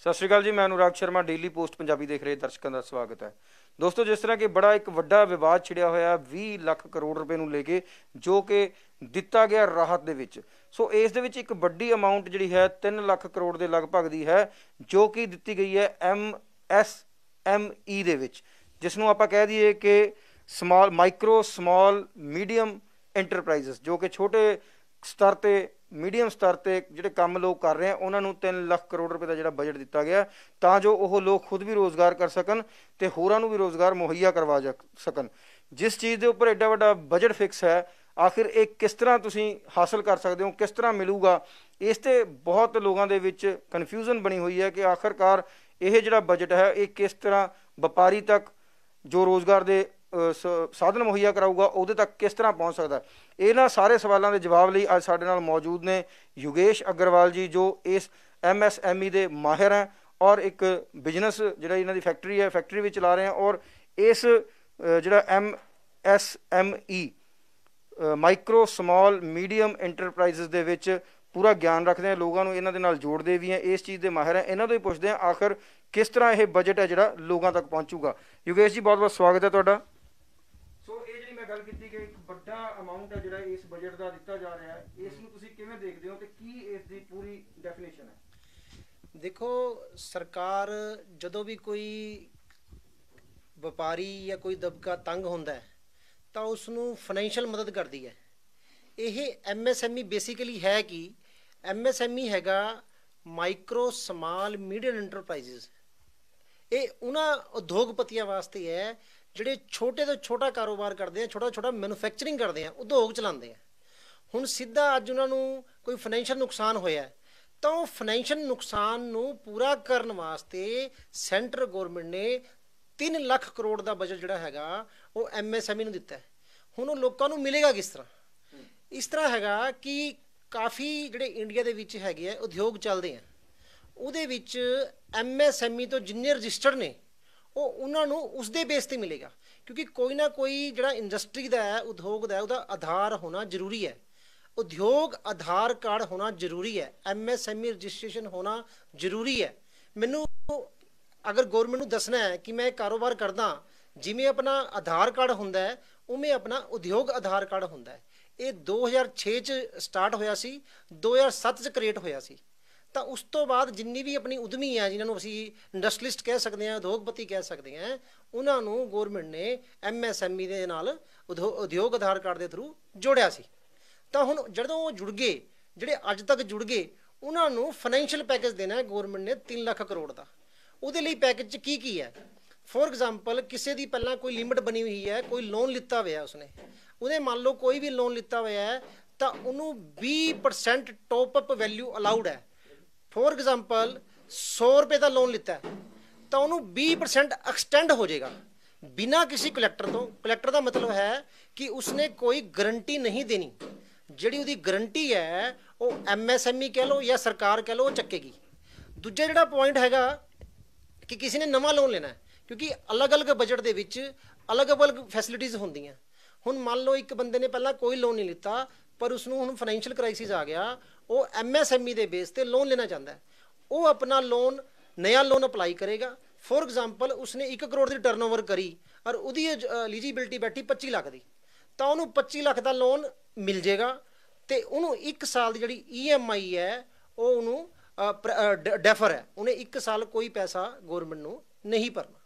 ਸਤਿ ਸ਼੍ਰੀ ਅਕਾਲ ਜੀ ਮੈਂ ਅਨੁਰਾਗ ਸ਼ਰਮਾ ਡੇਲੀ ਪੋਸਟ ਪੰਜਾਬੀ ਦੇਖ ਰਹੇ ਦਰਸ਼ਕਾਂ ਦਾ ਸਵਾਗਤ ਹੈ ਦੋਸਤੋ ਜਿਸ ਤਰ੍ਹਾਂ ਕਿ ਬੜਾ ਇੱਕ ਵੱਡਾ ਵਿਵਾਦ ਛਿੜਿਆ ਹੋਇਆ 20 ਲੱਖ ਕਰੋੜ ਰੁਪਏ ਨੂੰ ਲੈ ਕੇ ਜੋ ਕਿ ਦਿੱਤਾ ਗਿਆ ਰਾਹਤ ਦੇ ਵਿੱਚ ਸੋ ਇਸ ਦੇ ਵਿੱਚ ਇੱਕ ਵੱਡੀ ਅਮਾਉਂਟ ਜਿਹੜੀ ਹੈ 3 ਲੱਖ ਕਰੋੜ ਦੇ ਲਗਭਗ ਦੀ ਹੈ ਜੋ ਕਿ ਦਿੱਤੀ ਗਈ ਹੈ ਐਮ ਐਸ ਐਮ ਈ ਦੇ ਵਿੱਚ ਜਿਸ ਨੂੰ ਆਪਾਂ ਕਹਿ ਦਈਏ ਕਿ small micro small medium enterprises ਜੋ ਕਿ ਛੋਟੇ ਸਤਰ ਤੇ ਮੀਡੀਅਮ ਸਤਰ ਤੇ ਜਿਹੜੇ ਕੰਮ ਲੋਕ ਕਰ ਰਹੇ ਆ ਉਹਨਾਂ ਨੂੰ 3 ਲੱਖ ਕਰੋੜ ਰੁਪਏ ਦਾ ਜਿਹੜਾ ਬਜਟ ਦਿੱਤਾ ਗਿਆ ਤਾਂ ਜੋ ਉਹ ਲੋਕ ਖੁਦ ਵੀ ਰੋਜ਼ਗਾਰ ਕਰ ਸਕਣ ਤੇ ਹੋਰਾਂ ਨੂੰ ਵੀ ਰੋਜ਼ਗਾਰ ਮੁਹੱਈਆ ਕਰਵਾ ਸਕਣ ਜਿਸ ਚੀਜ਼ ਦੇ ਉੱਪਰ ਐਡਾ ਵੱਡਾ ਬਜਟ ਫਿਕਸ ਹੈ ਆਖਿਰ ਇਹ ਕਿਸ ਤਰ੍ਹਾਂ ਤੁਸੀਂ ਹਾਸਲ ਕਰ ਸਕਦੇ ਹੋ ਕਿਸ ਤਰ੍ਹਾਂ ਮਿਲੂਗਾ ਇਸ ਤੇ ਬਹੁਤ ਲੋਕਾਂ ਦੇ ਵਿੱਚ ਕਨਫਿਊਜ਼ਨ ਬਣੀ ਹੋਈ ਹੈ ਕਿ ਆਖਰਕਾਰ ਇਹ ਜਿਹੜਾ ਬਜਟ ਹੈ ਇਹ ਕਿਸ ਤਰ੍ਹਾਂ ਵਪਾਰੀ ਤੱਕ ਜੋ ਰੋਜ਼ਗਾਰ ਦੇ ਸਾਧਨ ਮੁਹੱਈਆ ਕਰਾਊਗਾ ਉਹਦੇ ਤੱਕ ਕਿਸ ਤਰ੍ਹਾਂ ਪਹੁੰਚ ਸਕਦਾ ਇਹਨਾਂ ਸਾਰੇ ਸਵਾਲਾਂ ਦੇ ਜਵਾਬ ਲਈ ਅੱਜ ਸਾਡੇ ਨਾਲ ਮੌਜੂਦ ਨੇ ਯੁਗੇਸ਼ ਅਗਰਵਾਲ ਜੀ ਜੋ ਇਸ ਐਮਐਸਐਮਈ ਦੇ ਮਾਹਿਰ ਹੈ ਔਰ ਇੱਕ ਬਿਜ਼ਨਸ ਜਿਹੜਾ ਇਹਨਾਂ ਦੀ ਫੈਕਟਰੀ ਹੈ ਫੈਕਟਰੀ ਵੀ ਚਲਾ ਰਹੇ ਹਨ ਔਰ ਇਸ ਜਿਹੜਾ MSME micro small medium enterprises ਦੇ ਵਿੱਚ ਪੂਰਾ ਗਿਆਨ ਰੱਖਦੇ ਆ ਲੋਕਾਂ ਨੂੰ ਇਹਨਾਂ ਦੇ ਨਾਲ ਜੋੜਦੇ ਵੀ ਆ ਇਸ ਚੀਜ਼ ਦੇ ਮਾਹਿਰ ਆ ਇਹਨਾਂ ਤੋਂ ਹੀ ਪੁੱਛਦੇ ਆ ਆਖਰ ਕਿਸ ਤਰ੍ਹਾਂ ਇਹ ਬਜਟ ਹੈ ਜਿਹੜਾ ਲੋਕਾਂ ਤੱਕ ਪਹੁੰਚੂਗਾ ਯੁਗੇਸ਼ ਜੀ ਬਹੁਤ ਬਹੁਤ ਸਵਾਗਤ ਹੈ ਤੁਹਾਡਾ ਗੱਲ ਕੀਤੀ ਕਿ ਇੱਕ ਵੱਡਾ ਅਮਾਉਂਟ ਹੈ ਜਿਹੜਾ ਇਸ ਬਜਟ ਦਾ ਦਿੱਤਾ ਜਾ ਰਿਹਾ ਹੈ ਇਸ ਨੂੰ ਤੁਸੀਂ ਕਿਵੇਂ ਦੇਖਦੇ ਹੋ ਤੇ ਕੀ ਇਸ ਦੀ ਪੂਰੀ ਡੈਫੀਨੇਸ਼ਨ ਹੈ ਦੇਖੋ ਸਰਕਾਰ ਜਦੋਂ ਵੀ ਕੋਈ ਵਪਾਰੀ ਜਾਂ ਕੋਈ ਦਬਕਾ ਤੰਗ ਹੁੰਦਾ ਹੈ ਤਾਂ ਉਸ ਨੂੰ ਫਾਈਨੈਂਸ਼ੀਅਲ ਮਦਦ ਕਰਦੀ ਹੈ ਇਹ ਐਮਐਸਐਮਈ ਬੇਸਿਕਲੀ e ਹੈ ਕਿ ਐਮਐਸਐਮਈ e ਹੈਗਾ ਮਾਈਕਰੋ ਸਮਾਲ ਮੀਡੀਅਮ ਐਂਟਰਪ੍ਰਾਈਜ਼ਸ ਇਹ ਉਹਨਾਂ ਉਦਯੋਗਪਤੀਆਂ ਵਾਸਤੇ ਹੈ ਜਿਹੜੇ ਛੋਟੇ ਤੋਂ ਛੋਟਾ ਕਾਰੋਬਾਰ ਕਰਦੇ ਆ ਛੋਟਾ ਛੋਟਾ ਮੈਨੂਫੈਕਚਰਿੰਗ ਕਰਦੇ ਆ ਉਦਯੋਗ ਚਲਾਉਂਦੇ ਆ ਹੁਣ ਸਿੱਧਾ ਅੱਜ ਉਹਨਾਂ ਨੂੰ ਕੋਈ ਫਾਈਨੈਂਸ਼ੀਅਲ ਨੁਕਸਾਨ ਹੋਇਆ ਤਾਂ ਉਹ ਫਾਈਨੈਂਸ਼ੀਅਲ ਨੁਕਸਾਨ ਨੂੰ ਪੂਰਾ ਕਰਨ ਵਾਸਤੇ ਸੈਂਟਰ ਗਵਰਨਮੈਂਟ ਨੇ 3 ਲੱਖ ਕਰੋੜ ਦਾ ਬਜਟ ਜਿਹੜਾ ਹੈਗਾ ਉਹ ਐਮਐਸਐਮਈ e ਨੂੰ ਦਿੱਤਾ ਹੁਣ ਉਹ ਲੋਕਾਂ ਨੂੰ ਮਿਲੇਗਾ ਕਿਸ ਤਰ੍ਹਾਂ ਇਸ ਤਰ੍ਹਾਂ ਹੈਗਾ ਕਿ ਕਾਫੀ ਜਿਹੜੇ ਇੰਡੀਆ ਦੇ ਵਿੱਚ ਹੈਗੇ ਆ ਉਦਯੋਗ ਚੱਲਦੇ ਆ ਉਹਦੇ ਵਿੱਚ ਐਮਐਸਐਮਈ e ਤੋਂ ਜਿੰਨੇ ਰਜਿਸਟਰਡ ਨੇ ਉਹ ਉਹਨਾਂ ਨੂੰ ਉਸ ਦੇ ਬੇਸ ਤੇ ਮਿਲੇਗਾ ਕਿਉਂਕਿ ਕੋਈ ਨਾ ਕੋਈ ਜਿਹੜਾ ਇੰਡਸਟਰੀ ਦਾ ਹੈ ਉਦਯੋਗ ਦਾ ਹੈ ਉਹਦਾ ਆਧਾਰ ਹੋਣਾ ਜ਼ਰੂਰੀ ਹੈ ਉਦਯੋਗ ਆਧਾਰ ਕਾਰਡ ਹੋਣਾ ਜ਼ਰੂਰੀ ਹੈ ਐਮਐਸਐਮਈ e ਰਜਿਸਟ੍ਰੇਸ਼ਨ ਹੋਣਾ ਜ਼ਰੂਰੀ ਹੈ ਮੈਨੂੰ ਅਗਰ ਗਵਰਨਮੈਂਟ ਨੂੰ ਦੱਸਣਾ ਹੈ ਕਿ ਮੈਂ ਕਾਰੋਬਾਰ ਕਰਦਾ ਜਿਵੇਂ ਆਪਣਾ ਆਧਾਰ ਕਾਰਡ ਹੁੰਦਾ ਹੈ ਉਵੇਂ ਆਪਣਾ ਉਦਯੋਗ ਆਧਾਰ ਕਾਰਡ ਹੁੰਦਾ ਹੈ ਇਹ 2006 ਚ ਸਟਾਰਟ ਹੋਇਆ ਸੀ 2007 ਚ ਕ੍ਰੀਏਟ ਹੋਇਆ ਸੀ ਤਾਂ ਉਸ ਤੋਂ ਬਾਅਦ ਜਿੰਨੀ ਵੀ ਆਪਣੀ ਉਦਮੀ ਆ ਜਿਨ੍ਹਾਂ ਨੂੰ ਅਸੀਂ ਇੰਡਸਟਰੀਲਿਸਟ ਕਹਿ ਸਕਦੇ ਆ ਉਦਯੋਗਪਤੀ ਕਹਿ ਸਕਦੇ ਆ ਉਹਨਾਂ ਨੂੰ ਗਵਰਨਮੈਂਟ ਨੇ ਐਮਐਸਐਮਈ e ਦੇ ਨਾਲ ਉਦਯੋਗ ਆਧਾਰ ਕਾਰਡ ਦੇ ਥਰੂ ਜੋੜਿਆ ਸੀ ਤਾਂ ਹੁਣ ਜਦੋਂ ਉਹ ਜੁੜ ਗਏ ਜਿਹੜੇ ਅੱਜ ਤੱਕ ਜੁੜ ਗਏ ਉਹਨਾਂ ਨੂੰ ਫਾਈਨੈਂਸ਼ੀਅਲ ਪੈਕੇਜ ਦੇਣਾ ਹੈ ਗਵਰਨਮੈਂਟ ਨੇ 3 ਲੱਖ ਕਰੋੜ ਦਾ ਉਹਦੇ ਲਈ ਪੈਕੇਜ ਚ ਕੀ ਕੀ ਹੈ ਫੋਰ ਐਗਜ਼ਾਮਪਲ ਕਿਸੇ ਦੀ ਪਹਿਲਾਂ ਕੋਈ ਲਿਮਿਟ ਬਣੀ ਹੋਈ ਹੈ ਕੋਈ ਲੋਨ ਲਿੱਤਾ ਹੋਇਆ ਉਸਨੇ ਉਹਨੇ ਮੰਨ ਲਓ ਕੋਈ ਵੀ ਲੋਨ ਲਿੱਤਾ ਹੋਇਆ ਹੈ ਤਾਂ ਉਹਨੂੰ 20% ਟੌਪ ਅਪ ਵੈਲਿਊ ਅਲਾਉਡ ਹੈ ਫੋਰ ਐਗਜ਼ਾਮਪਲ 100 ਰੁਪਏ ਦਾ ਲੋਨ ਲਿੱਤਾ ਤਾਂ ਉਹਨੂੰ 20% ਐਕਸਟੈਂਡ ਹੋ ਜਾਏਗਾ ਬਿਨਾ ਕਿਸੇ ਕਲੈਕਟਰ ਤੋਂ ਕਲੈਕਟਰ ਦਾ ਮਤਲਬ ਹੈ ਕਿ ਉਸਨੇ ਕੋਈ ਗਾਰੰਟੀ ਨਹੀਂ ਦੇਣੀ ਜਿਹੜੀ ਉਹਦੀ ਗਾਰੰਟੀ ਹੈ ਉਹ ਐਮਐਸਐਮਈ e ਕਹਿ ਲਓ ਜਾਂ ਸਰਕਾਰ ਕਹਿ ਲਓ ਉਹ ਚੱਕੇਗੀ ਦੂਜਾ ਜਿਹੜਾ ਪੁਆਇੰਟ ਹੈਗਾ ਕਿ ਕਿਸੇ ਨੇ ਨਵਾਂ ਲੋਨ ਲੈਣਾ ਕਿਉਂਕਿ ਅਲੱਗ-ਅਲੱਗ ਬਜਟ ਦੇ ਵਿੱਚ ਅਲੱਗ-ਅਲੱਗ ਫੈਸਿਲਿਟੀਆਂ ਹੁੰਦੀਆਂ ਹੁਣ ਮੰਨ ਲਓ ਇੱਕ ਬੰਦੇ ਨੇ ਪਹਿਲਾਂ ਕੋਈ ਲੋਨ ਨਹੀਂ ਲਿੱਤਾ ਪਰ ਉਸ ਨੂੰ ਹੁਣ ਫਾਈਨੈਂਸ਼ੀਅਲ ਕ੍ਰਾਈਸਿਸ ਆ ਗਿਆ ਉਹ ਐਮਐਸਐਮਈ e ਦੇ ਬੇਸ ਤੇ ਲੋਨ ਲੈਣਾ ਚਾਹੁੰਦਾ ਹੈ ਉਹ ਆਪਣਾ ਲੋਨ ਨਿਆ ਲੋਨ ਅਪਲਾਈ ਕਰੇਗਾ ਫੋਰ ਐਗਜ਼ਾਮਪਲ ਉਸਨੇ 1 ਕਰੋੜ ਦੀ ਟਰਨਓਵਰ ਕਰੀ ਔਰ ਉਹਦੀ ਐਲੀਜੀਬਿਲਟੀ ਬੈਠੀ 25 ਲੱਖ ਦੀ ਤਾਂ ਉਹਨੂੰ 25 ਲੱਖ ਦਾ ਲੋਨ ਮਿਲ ਜਾਏਗਾ ਤੇ ਉਹਨੂੰ 1 ਸਾਲ ਦੀ ਜਿਹੜੀ ਈਐਮਆਈ e ਹੈ ਉਹ ਉਹਨੂੰ ਡੈਫਰ ਹੈ ਉਹਨੇ 1 ਸਾਲ ਕੋਈ ਪੈਸਾ ਗਵਰਨਮੈਂਟ ਨੂੰ ਨਹੀਂ ਭਰਨਾ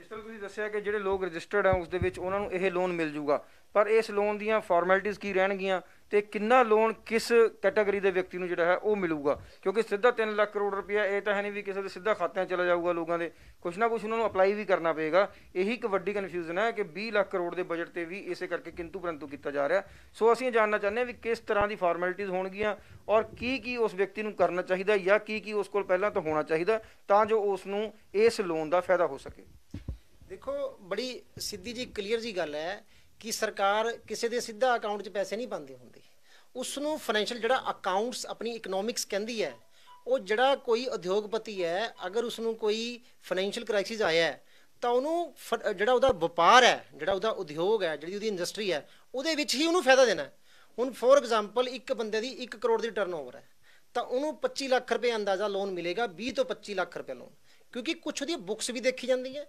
ਇਸ ਤਰ੍ਹਾਂ ਤੁਸੀਂ ਦੱਸਿਆ ਕਿ ਜਿਹੜੇ ਲੋਕ ਰਜਿਸਟਰਡ ਆ ਉਸ ਦੇ ਵਿੱਚ ਉਹਨਾਂ ਨੂੰ ਇਹ ਲੋਨ ਮਿਲ ਜੂਗਾ ਪਰ ਇਸ ਲੋਨ ਦੀਆਂ ਫਾਰਮੈਲਿਟੀਆਂ ਕੀ ਰਹਿਣਗੀਆਂ ਤੇ ਕਿੰਨਾ ਲੋਨ ਕਿਸ ਕੈਟਾਗਰੀ ਦੇ ਵਿਅਕਤੀ ਨੂੰ ਜਿਹੜਾ ਹੈ ਉਹ ਮਿਲੂਗਾ ਕਿਉਂਕਿ ਸਿੱਧਾ 3 ਲੱਖ ਕਰੋੜ ਰੁਪਇਆ ਇਹ ਤਾਂ ਹੈ ਨਹੀਂ ਵੀ ਕਿਸੇ ਦੇ ਸਿੱਧਾ ਖਾਤਿਆਂ ਚਲਾ ਜਾਊਗਾ ਲੋਕਾਂ ਦੇ ਕੁਛ ਨਾ ਕੁਛ ਉਹਨਾਂ ਨੂੰ ਅਪਲਾਈ ਵੀ ਕਰਨਾ ਪਏਗਾ ਇਹੀ ਇੱਕ ਵੱਡੀ ਕਨਫਿਊਜ਼ਨ ਹੈ ਕਿ 20 ਲੱਖ ਕਰੋੜ ਦੇ ਬਜਟ ਤੇ ਵੀ ਇਸੇ ਕਰਕੇ ਕਿੰਤੂ ਪਰੰਤੂ ਕੀਤਾ ਜਾ ਰਿਹਾ ਸੋ ਅਸੀਂ ਜਾਣਨਾ ਚਾਹੁੰਦੇ ਹਾਂ ਵੀ ਕਿਸ ਤਰ੍ਹਾਂ ਦੀ ਫਾਰਮੈਲਿਟੀਆਂ ਹੋਣਗੀਆਂ ਔਰ ਕੀ ਕੀ ਉਸ ਵਿਅਕਤੀ ਨੂੰ ਕਰਨਾ ਚਾਹੀਦਾ ਜਾਂ ਕੀ ਕੀ ਉਸ ਕੋਲ ਪਹਿਲਾਂ ਤੋਂ ਹੋਣਾ ਚਾਹੀਦਾ ਤਾਂ ਜੋ ਉਸ ਨੂੰ ਇਸ ਲੋਨ ਦਾ ਫਾਇਦਾ ਹੋ ਸਕੇ ਦੇਖੋ ਬੜੀ ਸਿੱਧੀ ਜੀ ਕਲੀਅਰ ਜੀ ਗੱਲ ਹੈ ਕਿ ਸਰਕਾਰ ਕਿਸੇ ਦੇ ਸਿੱਧਾ ਅਕਾਊਂਟ 'ਚ ਪੈਸੇ ਨਹੀਂ ਪਾਉਂਦੀ ਹੁੰਦੀ ਉਸ ਨੂੰ ਫਾਈਨੈਂਸ਼ੀਅਲ ਜਿਹੜਾ ਅਕਾਊਂਟਸ ਆਪਣੀ ਇਕਨੋਮਿਕਸ ਕਹਿੰਦੀ ਹੈ ਉਹ ਜਿਹੜਾ ਕੋਈ ਉਦਯੋਗਪਤੀ ਹੈ ਅਗਰ ਉਸ ਨੂੰ ਕੋਈ ਫਾਈਨੈਂਸ਼ੀਅਲ ਕ੍ਰਾਈਸਿਸ ਆਇਆ ਹੈ ਤਾਂ ਉਹਨੂੰ ਜਿਹੜਾ ਉਹਦਾ ਵਪਾਰ ਹੈ ਜਿਹੜਾ ਉਹਦਾ ਉਦਯੋਗ ਹੈ ਜਿਹੜੀ ਉਹਦੀ ਇੰਡਸਟਰੀ ਹੈ ਉਹਦੇ ਵਿੱਚ ਹੀ ਉਹਨੂੰ ਫਾਇਦਾ ਦੇਣਾ ਹੁਣ ਫੋਰ ਐਗਜ਼ਾਮਪਲ ਇੱਕ ਬੰਦੇ ਦੀ 1 ਕਰੋੜ ਦੀ ਟਰਨਓਵਰ ਹੈ ਤਾਂ ਉਹਨੂੰ 25 ਲੱਖ ਰੁਪਏ ਅੰਦਾਜ਼ਾ ਲੋਨ ਮਿਲੇਗਾ 20 ਤੋਂ 25 ਲੱਖ ਰੁਪਏ ਲੋਨ ਕਿਉਂਕਿ ਕੁਝ ਉਹਦੀਆਂ ਬੁੱਕਸ ਵੀ ਦੇਖੀ ਜਾਂਦੀਆਂ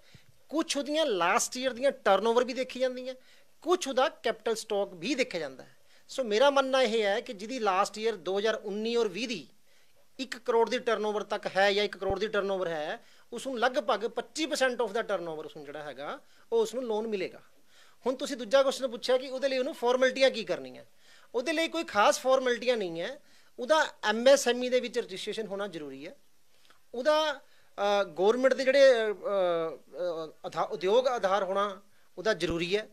ਕੁਝ ਉਹਦੀਆਂ ਲਾਸਟ ਈਅਰ ਦੀਆਂ ਟਰਨਓਵਰ ਵੀ ਦੇਖੀ ਜਾਂਦੀਆਂ ਕੁਝ ਉਹਦਾ ਕੈਪੀਟਲ ਸਟਾਕ ਵੀ ਦੇਖਿਆ ਜਾਂਦਾ ਹੈ ਸੋ ਮੇਰਾ ਮੰਨਣਾ ਇਹ ਹੈ ਕਿ ਜਿਹਦੀ ਲਾਸਟ ਈਅਰ 2019 ਔਰ 20 ਦੀ 1 ਕਰੋੜ ਦੀ ਟਰਨਓਵਰ ਤੱਕ ਹੈ ਜਾਂ 1 ਕਰੋੜ ਦੀ ਟਰਨਓਵਰ ਹੈ ਉਸ ਨੂੰ ਲਗਭਗ 25% ਆਫ ਦਾ ਟਰਨਓਵਰ ਉਸ ਨੂੰ ਜਿਹੜਾ ਹੈਗਾ ਉਹ ਉਸ ਨੂੰ ਲੋਨ ਮਿਲੇਗਾ ਹੁਣ ਤੁਸੀਂ ਦੂਜਾ ਕੁਐਸਚਨ ਪੁੱਛਿਆ ਕਿ ਉਹਦੇ ਲਈ ਉਹਨੂੰ ਫਾਰਮੈਲਟੀਆਂ ਕੀ ਕਰਨੀਆਂ ਉਹਦੇ ਲਈ ਕੋਈ ਖਾਸ ਫਾਰਮੈਲਟੀਆਂ ਨਹੀਂ ਹੈ ਉਹਦਾ ਐਮਐਸਐਮਈ e ਦੇ ਵਿੱਚ ਰਜਿਸਟ੍ਰੇਸ਼ਨ ਹੋਣਾ ਜ਼ਰੂਰੀ ਹੈ ਉਹਦਾ ਗਵਰਨਮੈਂਟ ਦੇ ਜਿਹੜੇ ਉਦਯੋਗ ਆਧਾਰ ਹੋਣਾ ਉਹਦਾ ਜ਼ਰੂਰੀ ਹੈ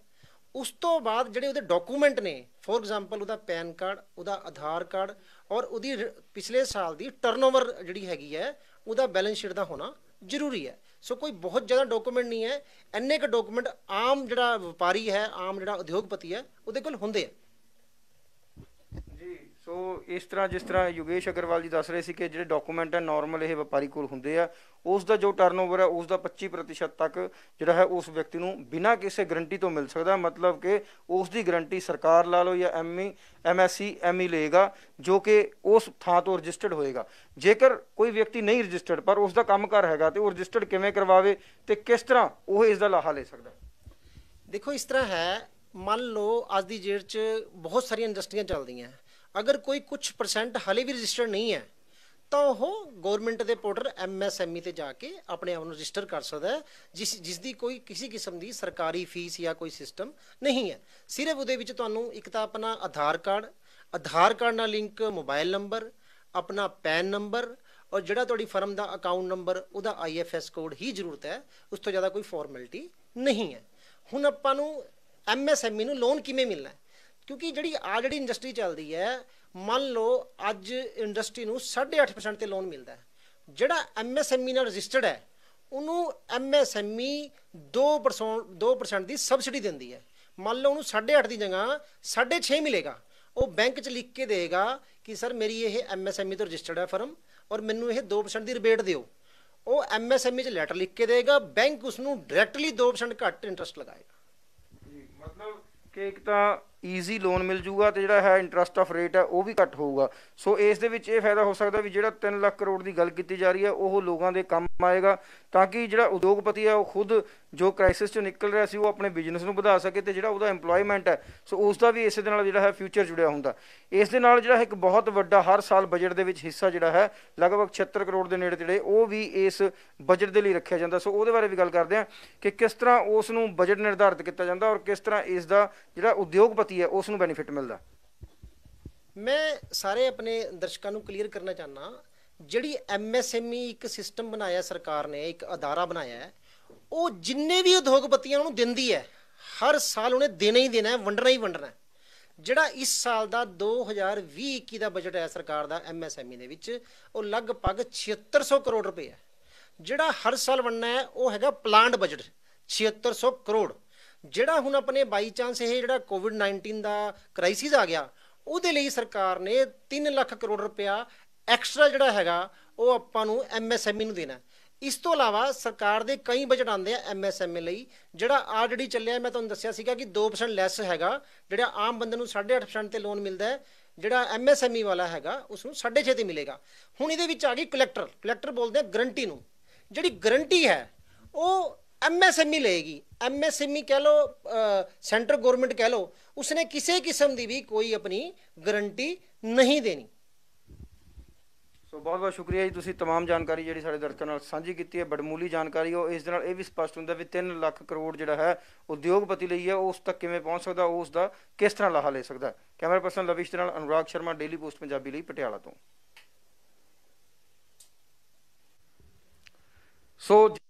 ਉਸ ਤੋਂ ਬਾਅਦ ਜਿਹੜੇ ਉਹਦੇ ਡਾਕੂਮੈਂਟ ਨੇ ਫੋਰ ਐਗਜ਼ਾਮਪਲ ਉਹਦਾ ਪੈਨ ਕਾਰਡ ਉਹਦਾ ਆਧਾਰ ਕਾਰਡ ਔਰ ਉਹਦੀ ਪਿਛਲੇ ਸਾਲ ਦੀ ਟਰਨਓਵਰ ਜਿਹੜੀ ਹੈਗੀ ਹੈ ਉਹਦਾ ਬੈਲੈਂਸ ਸ਼ੀਟ ਦਾ ਹੋਣਾ ਜ਼ਰੂਰੀ ਹੈ ਸੋ ਕੋਈ ਬਹੁਤ ਜ਼ਿਆਦਾ ਡਾਕੂਮੈਂਟ ਨਹੀਂ ਹੈ ਐਨੇ ਕ ਡਾਕੂਮੈਂਟ ਆਮ ਜਿਹੜਾ ਵਪਾਰੀ ਹੈ ਆਮ ਜਿਹੜਾ ਉਦਯੋਗਪਤੀ ਹੈ ਉਹਦੇ ਕੋਲ ਹੁੰਦੇ ਆ ਸੋ ਇਸ ਤਰ੍ਹਾਂ ਜਿਸ ਤਰ੍ਹਾਂ ਯੋਗੇਸ਼ ਅਗਰਵਾਲ ਜੀ ਦੱਸ ਰਹੇ ਸੀ ਕਿ ਜਿਹੜੇ ਡਾਕੂਮੈਂਟ ਹੈ ਨਾਰਮਲ ਇਹ ਵਪਾਰੀ ਕੋਲ ਹੁੰਦੇ ਆ ਉਸ ਦਾ ਜੋ ਟਰਨਓਵਰ ਹੈ ਉਸ ਦਾ 25% ਤੱਕ ਜਿਹੜਾ ਹੈ ਉਸ ਵਿਅਕਤੀ ਨੂੰ ਬਿਨਾਂ ਕਿਸੇ ਗਰੰਟੀ ਤੋਂ ਮਿਲ ਸਕਦਾ ਮਤਲਬ ਕਿ ਉਸ ਦੀ ਗਰੰਟੀ ਸਰਕਾਰ ਲਾ ਲਓ ਜਾਂ ਐਮਈ ਐਮਐਸਸੀ ਐਮਈ ਲਏਗਾ ਜੋ ਕਿ ਉਸ ਥਾਂ ਤੋਂ ਰਜਿਸਟਰਡ ਹੋਏਗਾ ਜੇਕਰ ਕੋਈ ਵਿਅਕਤੀ ਨਹੀਂ ਰਜਿਸਟਰਡ ਪਰ ਉਸ ਦਾ ਕੰਮਕਾਰ ਹੈਗਾ ਤੇ ਉਹ ਰਜਿਸਟਰਡ ਕਿਵੇਂ ਕਰਵਾਵੇ ਤੇ ਕਿਸ ਤਰ੍ਹਾਂ ਉਹ ਇਸ ਦਾ ਲਾਹਾ ਲੈ ਸਕਦਾ ਦੇਖੋ ਇਸ ਤਰ੍ਹਾਂ ਹੈ ਮੰਨ ਲਓ ਅੱਜ ਦੀ ਡੇਟ 'ਚ ਬਹੁਤ ਸਾਰੀਆਂ ਇੰਡਸਟਰੀਆਂ ਚੱਲਦੀਆਂ ਅਗਰ ਕੋਈ ਕੁਝ ਪਰਸੈਂਟ ਹਲੇ ਵੀ ਰਜਿਸਟਰ ਨਹੀਂ ਹੈ ਤਾਂ ਉਹ ਗਵਰਨਮੈਂਟ ਦੇ ਪੋਰਟਲ ਐਮਐਸਐਮਈ e ਤੇ ਜਾ ਕੇ ਆਪਣੇ ਆਪ ਨੂੰ ਰਜਿਸਟਰ ਕਰ ਸਕਦਾ ਹੈ ਜਿਸ ਜਿਸ ਦੀ ਕੋਈ ਕਿਸੇ ਕਿਸਮ ਦੀ ਸਰਕਾਰੀ ਫੀਸ ਜਾਂ ਕੋਈ ਸਿਸਟਮ ਨਹੀਂ ਹੈ ਸਿਰਫ ਉਹਦੇ ਵਿੱਚ ਤੁਹਾਨੂੰ ਇੱਕ ਤਾਂ ਆਪਣਾ ਆਧਾਰ ਕਾਰਡ ਆਧਾਰ ਕਾਰਡ ਨਾਲ ਲਿੰਕ ਮੋਬਾਈਲ ਨੰਬਰ ਆਪਣਾ ਪੈਨ ਨੰਬਰ ਔਰ ਜਿਹੜਾ ਤੁਹਾਡੀ ਫਰਮ ਦਾ ਅਕਾਊਂਟ ਨੰਬਰ ਉਹਦਾ ਆਈਐਫਐਸ ਕੋਡ ਹੀ ਜ਼ਰੂਰਤ ਹੈ ਉਸ ਤੋਂ ਜ਼ਿਆਦਾ ਕੋਈ ਫਾਰਮੈਲਿਟੀ ਨਹੀਂ ਹੈ ਹੁਣ ਆਪਾਂ ਨੂੰ ਐਮਐਸਐਮਈ e ਨੂੰ ਲੋਨ ਕਿਵੇਂ ਮਿਲਣਾ ਹੈ ਕਿਉਂਕਿ ਜਿਹੜੀ ਆ ਜਿਹੜੀ ਇੰਡਸਟਰੀ ਚੱਲਦੀ ਹੈ ਮੰਨ ਲਓ ਅੱਜ ਇੰਡਸਟਰੀ ਨੂੰ 8.5% ਤੇ ਲੋਨ ਮਿਲਦਾ ਜਿਹੜਾ ਐਮਐਸਐਮਈ e ਨਾਲ ਰਜਿਸਟਰਡ ਹੈ ਉਹਨੂੰ ਐਮਐਸਐਮਈ 2% 2% ਦੀ ਸਬਸਿਡੀ ਦਿੰਦੀ ਹੈ ਮੰਨ ਲਓ ਉਹਨੂੰ 8.5 ਦੀ ਜਗ੍ਹਾ 6.5 ਮਿਲੇਗਾ ਉਹ ਬੈਂਕ 'ਚ ਲਿਖ ਕੇ ਦੇਗਾ ਕਿ ਸਰ ਮੇਰੀ ਇਹ ਐਮਐਸਐਮਈ e ਤੋਂ ਰਜਿਸਟਰਡ ਹੈ ਫਰਮ ਔਰ ਮੈਨੂੰ ਇਹ 2% ਦੀ ਰਿਬੇਟ ਦਿਓ ਉਹ ਐਮਐਸਐਮਈ e 'ਚ ਲੈਟਰ ਲਿਖ ਕੇ ਦੇਗਾ ਬੈਂਕ ਉਸ ਨੂੰ ਡਾਇਰੈਕਟਲੀ 2% ਘੱਟ ਇੰਟਰਸਟ ਲਗਾਏਗਾ ਜੀ ਮਤਲਬ ਕਿ ਇੱਕ ਤਾਂ ਈਜ਼ੀ ਲੋਨ ਮਿਲ ਜੂਗਾ ਤੇ ਜਿਹੜਾ ਹੈ ਇੰਟਰਸਟ ਆਫ ਰੇਟ ਹੈ ਉਹ ਵੀ ਘੱਟ ਹੋਊਗਾ ਸੋ ਇਸ ਦੇ ਵਿੱਚ ਇਹ ਫਾਇਦਾ ਹੋ ਸਕਦਾ ਵੀ ਜਿਹੜਾ 3 ਲੱਖ ਕਰੋੜ ਦੀ ਗੱਲ ਕੀਤੀ ਜਾ ਰਹੀ ਹੈ ਉਹ ਲੋਕਾਂ ਦੇ ਕੰਮ ਆਏਗਾ ਤਾਂ ਕਿ ਜਿਹੜਾ ਉਦਯੋਗਪਤੀ ਹੈ ਉਹ ਖੁਦ ਜੋ ਕ੍ਰਾਈਸਿਸ ਚੋਂ ਨਿਕਲ ਰਿਹਾ ਸੀ ਉਹ ਆਪਣੇ ਬਿਜ਼ਨਸ ਨੂੰ ਵਧਾ ਸਕੇ ਤੇ ਜਿਹੜਾ ਉਹਦਾ এমਪਲੋਇਮੈਂਟ ਹੈ ਸੋ ਉਸ ਦਾ ਵੀ ਇਸੇ ਦੇ ਨਾਲ ਜਿਹੜਾ ਹੈ ਫਿਊਚਰ ਜੁੜਿਆ ਹੁੰਦਾ ਇਸ ਦੇ ਨਾਲ ਜਿਹੜਾ ਇੱਕ ਬਹੁਤ ਵੱਡਾ ਹਰ ਸਾਲ ਬਜਟ ਦੇ ਵਿੱਚ ਹਿੱਸਾ ਜਿਹੜਾ ਹੈ ਲਗਭਗ 76 ਕਰੋੜ ਦੇ ਨੇੜੇ ਤੇੜੇ ਉਹ ਵੀ ਇਸ ਬਜਟ ਦੇ ਲਈ ਰੱਖਿਆ ਜਾਂਦਾ ਸੋ ਉਹਦੇ ਬਾਰੇ ਵੀ ਗੱਲ ਕਰਦੇ ਆ ਕਿ ਕਿਸ ਤਰ੍ਹਾਂ ਉਸ ਨੂੰ ਬਜਟ ਨਿਰਧਾਰਿਤ ਕੀਤਾ ਜਾਂਦਾ ਔਰ ਕਿਸ ਤਰ੍ਹਾਂ ਇਸ ਦਾ ਜਿਹੜਾ ਉਦਯੋਗਪਤੀ ਹੈ ਉਸ ਨੂੰ ਬੈਨੀਫਿਟ ਮਿਲਦਾ ਮੈਂ ਸਾਰੇ ਆਪਣੇ ਦਰਸ਼ਕਾਂ ਨੂੰ ਕਲੀਅਰ ਕਰਨਾ ਚਾਹਨਾ ਜਿਹੜੀ ਐਮਐਸਐਮਈ e ਇੱਕ ਸਿਸਟਮ ਬਣਾਇਆ ਸਰਕਾਰ ਨੇ ਇੱਕ ਅਦਾਰਾ ਬਣਾਇਆ ਹੈ ਉਹ ਜਿੰਨੇ ਵੀ ਉਦਯੋਗਪਤੀਆਂ ਨੂੰ ਦਿੰਦੀ ਹੈ ਹਰ ਸਾਲ ਉਹਨੇ ਦੇਣਾ ਹੀ ਦੇਣਾ ਹੈ ਵੰਡਣਾ ਹੀ ਵੰਡਣਾ ਹੈ ਜਿਹੜਾ ਇਸ ਸਾਲ ਦਾ 2020-21 ਦਾ ਬਜਟ ਹੈ ਸਰਕਾਰ ਦਾ ਐਮਐਸਐਮਈ ਦੇ ਵਿੱਚ ਉਹ ਲਗਭਗ 7600 ਕਰੋੜ ਰੁਪਏ ਹੈ ਜਿਹੜਾ ਹਰ ਸਾਲ ਵੰਡਣਾ ਹੈ ਉਹ ਹੈਗਾ ਪਲਾਨਡ ਬਜਟ 7600 ਕਰੋੜ ਜਿਹੜਾ ਹੁਣ ਆਪਣੇ ਬਾਈ ਚਾਂਸ ਇਹ ਜਿਹੜਾ ਕੋਵਿਡ-19 ਦਾ ਕ੍ਰਾਈਸਿਸ ਆ ਗਿਆ ਉਹਦੇ ਲਈ ਸਰਕਾਰ ਨੇ 3 ਲੱਖ ਕਰੋੜ ਰੁਪਿਆ ਐਕਸਟਰਾ ਜਿਹੜਾ ਹੈਗਾ ਉਹ ਆਪਾਂ ਨੂੰ ਐਮਐਸਐਮਈ ਨੂੰ ਦੇਣਾ ਇਸ ਤੋਂ ਇਲਾਵਾ ਸਰਕਾਰ ਦੇ ਕਈ ਬਜਟ ਆਉਂਦੇ ਆ ਐਮਐਸਐਮਈ ਲਈ ਜਿਹੜਾ ਆਲਰੇਡੀ ਚੱਲਿਆ ਮੈਂ ਤੁਹਾਨੂੰ ਦੱਸਿਆ ਸੀਗਾ ਕਿ 2% ਲੈਸ ਹੈਗਾ ਜਿਹੜਾ ਆਮ ਬੰਦੇ ਨੂੰ 8.5% ਤੇ ਲੋਨ ਮਿਲਦਾ ਹੈ ਜਿਹੜਾ ਐਮਐਸਐਮਈ ਵਾਲਾ ਹੈਗਾ ਉਸ ਨੂੰ 6.5 ਤੇ ਮਿਲੇਗਾ ਹੁਣ ਇਹਦੇ ਵਿੱਚ ਆ ਗਈ ਕਲੈਕਟਰ ਕਲੈਕਟਰ ਬੋਲਦੇ ਆ ਗਰੰਟੀ ਨੂੰ ਜਿਹੜੀ ਗਰੰਟੀ ਹੈ ਉਹ ਐਮਐਸਐਮਈ ਲਏਗੀ ਐਮਐਸਐਮਈ ਕਹਿ ਲੋ ਸੈਂਟਰ ਗਵਰਨਮੈਂਟ ਕਹਿ ਲੋ ਉਸਨੇ ਕਿਸੇ ਕਿਸਮ ਦੀ ਵੀ ਕੋਈ ਆਪਣੀ ਗਰੰਟੀ ਨਹੀਂ ਦੇਣੀ ਸੋ ਬਹੁਤ ਬਹੁਤ ਸ਼ੁਕਰੀਆ ਜੀ ਤੁਸੀਂ तमाम ਜਾਣਕਾਰੀ ਜਿਹੜੀ ਸਾਡੇ ਦਰਸ਼ਕਾਂ ਨਾਲ ਸਾਂਝੀ ਕੀਤੀ ਹੈ ਬੜਮੂਲੀ ਜਾਣਕਾਰੀ ਉਹ ਇਸ ਦੇ ਨਾਲ ਇਹ ਵੀ ਸਪਸ਼ਟ ਹੁੰਦਾ ਵੀ 3 ਲੱਖ ਕਰੋੜ ਜਿਹੜਾ ਹੈ ਉਦਯੋਗਪਤੀ ਲਈ ਹੈ ਉਸ ਤੱਕ ਕਿਵੇਂ ਪਹੁੰਚ ਸਕਦਾ ਉਸ ਦਾ ਕਿਸ ਤਰ੍ਹਾਂ ਲਾਹਾ ਲੈ ਸਕਦਾ ਕੈਮਰਾ ਪਰਸਨ ਲਵਿਸ਼ ਦੇ ਨਾਲ ਅਨੁਰਾਗ ਸ਼ਰਮਾ ਡੇਲੀ ਪੋਸਟ ਪੰਜਾਬੀ ਲਈ ਪਟਿਆਲਾ ਤੋਂ ਸੋ